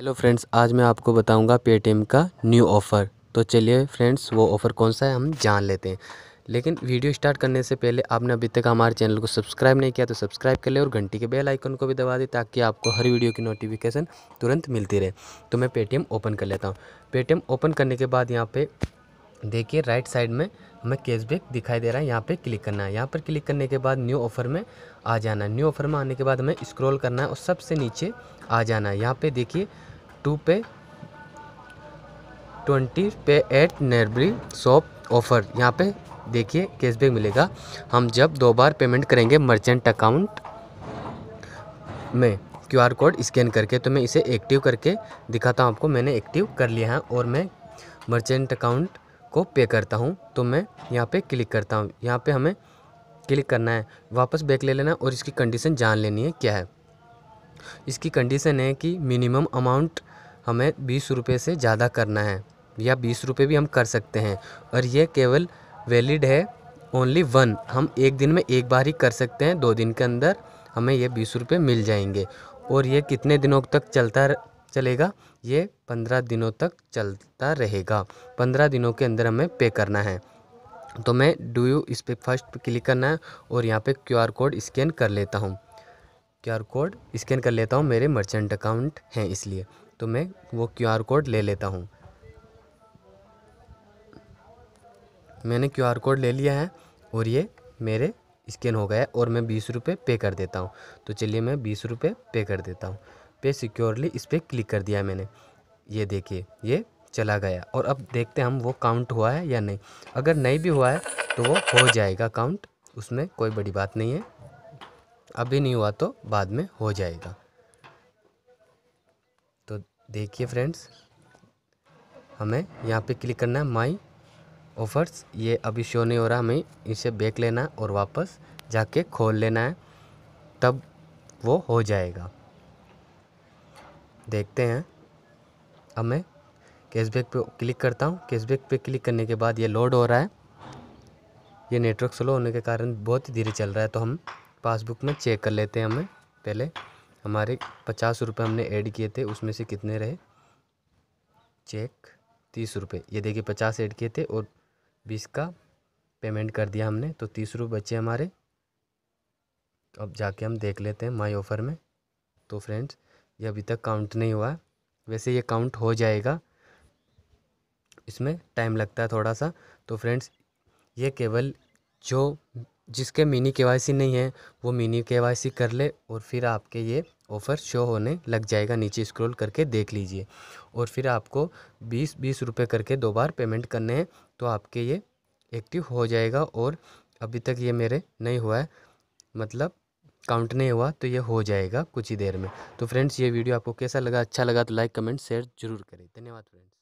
hello friends आज मैं आपको बताऊंगा पेटीएम का न्यू ऑफ़र तो चलिए फ्रेंड्स वो ऑफ़र कौन सा है हम जान लेते हैं लेकिन वीडियो स्टार्ट करने से पहले आपने अभी तक हमारे चैनल को सब्सक्राइब नहीं किया तो सब्सक्राइब कर ले और घंटी के बेल आइकन को भी दबा दें ताकि आपको हर वीडियो की नोटिफिकेशन तुरंत मिलती रहे तो मैं पेटीएम ओपन कर लेता हूँ पेटीएम ओपन करने के बाद यहाँ पर देखिए राइट साइड में हमें कैशबैक दिखाई दे रहा है यहाँ पे क्लिक करना है यहाँ पर क्लिक करने के बाद न्यू ऑफर में आ जाना है न्यू ऑफर में आने के बाद हमें स्क्रॉल करना है और सबसे नीचे आ जाना है यहाँ पे देखिए टू पे ट्वेंटी पे एट नर्बरी शॉप ऑफ़र यहाँ पे देखिए कैशबैक मिलेगा हम जब दो बार पेमेंट करेंगे मर्चेंट अकाउंट में क्यूआर कोड स्कैन करके तो मैं इसे एक्टिव करके दिखाता हूँ आपको मैंने एक्टिव कर लिया है और मैं मर्चेंट अकाउंट को पे करता हूँ तो मैं यहाँ पे क्लिक करता हूँ यहाँ पे हमें क्लिक करना है वापस बैक ले लेना और इसकी कंडीशन जान लेनी है क्या है इसकी कंडीशन है कि मिनिमम अमाउंट हमें बीस रुपये से ज़्यादा करना है या बीस रुपये भी हम कर सकते हैं और यह केवल वैलिड है ओनली वन हम एक दिन में एक बार ही कर सकते हैं दो दिन के अंदर हमें यह बीस रुपये मिल जाएंगे और यह कितने दिनों तक चलता चलेगा ये पंद्रह दिनों तक चलता रहेगा पंद्रह दिनों के अंदर हमें पे करना है तो मैं डू यू इस पर फर्स्ट पे क्लिक करना है और यहाँ पे क्यूआर कोड स्कैन कर लेता हूँ क्यूआर कोड स्कैन कर लेता हूँ मेरे मर्चेंट अकाउंट हैं इसलिए तो मैं वो क्यूआर कोड ले लेता हूँ मैंने क्यूआर कोड ले लिया है और ये मेरे स्कैन हो गया है और मैं बीस रुपये पे कर देता हूँ तो चलिए मैं बीस रुपये पे कर देता हूँ पे सिक्योरली इस पर क्लिक कर दिया मैंने ये देखिए ये चला गया और अब देखते हैं हम वो काउंट हुआ है या नहीं अगर नहीं भी हुआ है तो वो हो जाएगा काउंट उसमें कोई बड़ी बात नहीं है अभी नहीं हुआ तो बाद में हो जाएगा तो देखिए फ्रेंड्स हमें यहाँ पे क्लिक करना है माई ऑफ़र्स ये अभी शो नहीं हो रहा हमें इसे बेक लेना और वापस जाके खोल लेना है तब वो हो जाएगा देखते हैं अब मैं कैशबैक पे क्लिक करता हूँ कैशबैक पे क्लिक करने के बाद ये लोड हो रहा है ये नेटवर्क स्लो होने के कारण बहुत ही धीरे चल रहा है तो हम पासबुक में चेक कर लेते हैं हमें पहले हमारे पचास रुपये हमने ऐड किए थे उसमें से कितने रहे चेक तीस रुपये ये देखिए पचास ऐड किए थे और बीस का पेमेंट कर दिया हमने तो तीस रुपये बचे हमारे अब जाके हम देख लेते हैं माई ऑफ़र में तो फ्रेंड्स ये अभी तक काउंट नहीं हुआ है वैसे ये काउंट हो जाएगा इसमें टाइम लगता है थोड़ा सा तो फ्रेंड्स ये केवल जो जिसके मिनी के नहीं है वो मिनी के कर ले और फिर आपके ये ऑफ़र शो होने लग जाएगा नीचे स्क्रॉल करके देख लीजिए और फिर आपको बीस बीस रुपये करके दो बार पेमेंट करने हैं तो आपके ये एक्टिव हो जाएगा और अभी तक ये मेरे नहीं हुआ है मतलब काउंट नहीं हुआ तो ये हो जाएगा कुछ ही देर में तो फ्रेंड्स ये वीडियो आपको कैसा लगा अच्छा लगा तो लाइक कमेंट शेयर जरूर करें धन्यवाद फ्रेंड्स